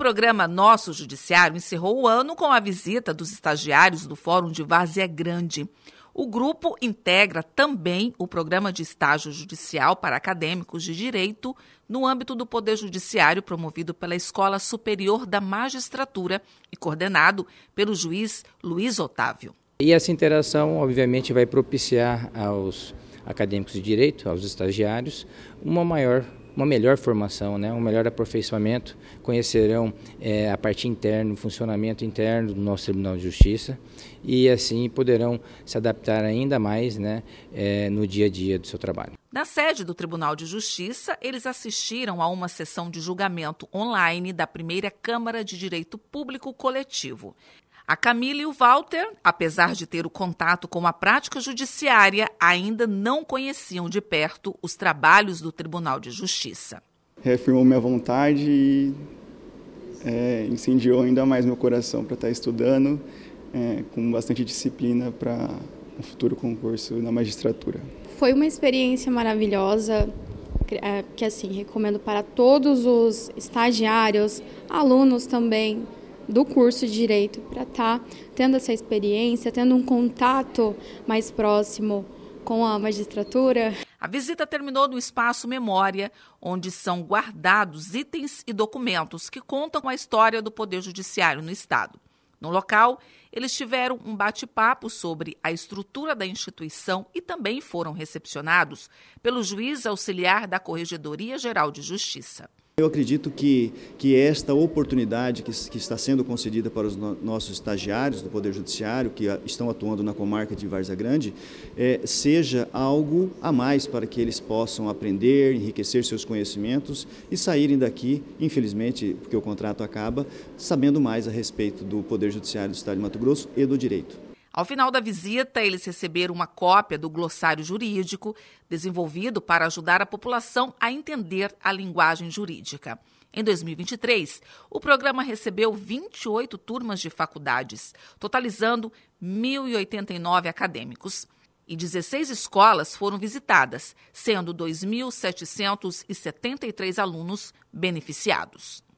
programa Nosso Judiciário encerrou o ano com a visita dos estagiários do Fórum de Várzea Grande. O grupo integra também o programa de estágio judicial para acadêmicos de direito no âmbito do Poder Judiciário, promovido pela Escola Superior da Magistratura e coordenado pelo juiz Luiz Otávio. E essa interação, obviamente, vai propiciar aos acadêmicos de direito, aos estagiários, uma maior uma melhor formação, né? um melhor aperfeiçoamento, conhecerão é, a parte interna, o funcionamento interno do nosso Tribunal de Justiça e assim poderão se adaptar ainda mais né, é, no dia a dia do seu trabalho. Na sede do Tribunal de Justiça, eles assistiram a uma sessão de julgamento online da primeira Câmara de Direito Público Coletivo. A Camila e o Walter, apesar de ter o contato com a prática judiciária, ainda não conheciam de perto os trabalhos do Tribunal de Justiça. Reafirmou minha vontade e é, incendiou ainda mais meu coração para estar tá estudando é, com bastante disciplina para um futuro concurso na magistratura. Foi uma experiência maravilhosa, é, que assim recomendo para todos os estagiários, alunos também, do curso de direito para estar tá tendo essa experiência, tendo um contato mais próximo com a magistratura. A visita terminou no espaço Memória, onde são guardados itens e documentos que contam a história do Poder Judiciário no Estado. No local, eles tiveram um bate-papo sobre a estrutura da instituição e também foram recepcionados pelo juiz auxiliar da Corregedoria Geral de Justiça. Eu acredito que, que esta oportunidade que, que está sendo concedida para os no, nossos estagiários do Poder Judiciário, que a, estão atuando na comarca de Varza Grande, é, seja algo a mais para que eles possam aprender, enriquecer seus conhecimentos e saírem daqui, infelizmente, porque o contrato acaba, sabendo mais a respeito do Poder Judiciário do Estado de Mato Grosso e do direito. Ao final da visita, eles receberam uma cópia do glossário jurídico, desenvolvido para ajudar a população a entender a linguagem jurídica. Em 2023, o programa recebeu 28 turmas de faculdades, totalizando 1.089 acadêmicos. E 16 escolas foram visitadas, sendo 2.773 alunos beneficiados.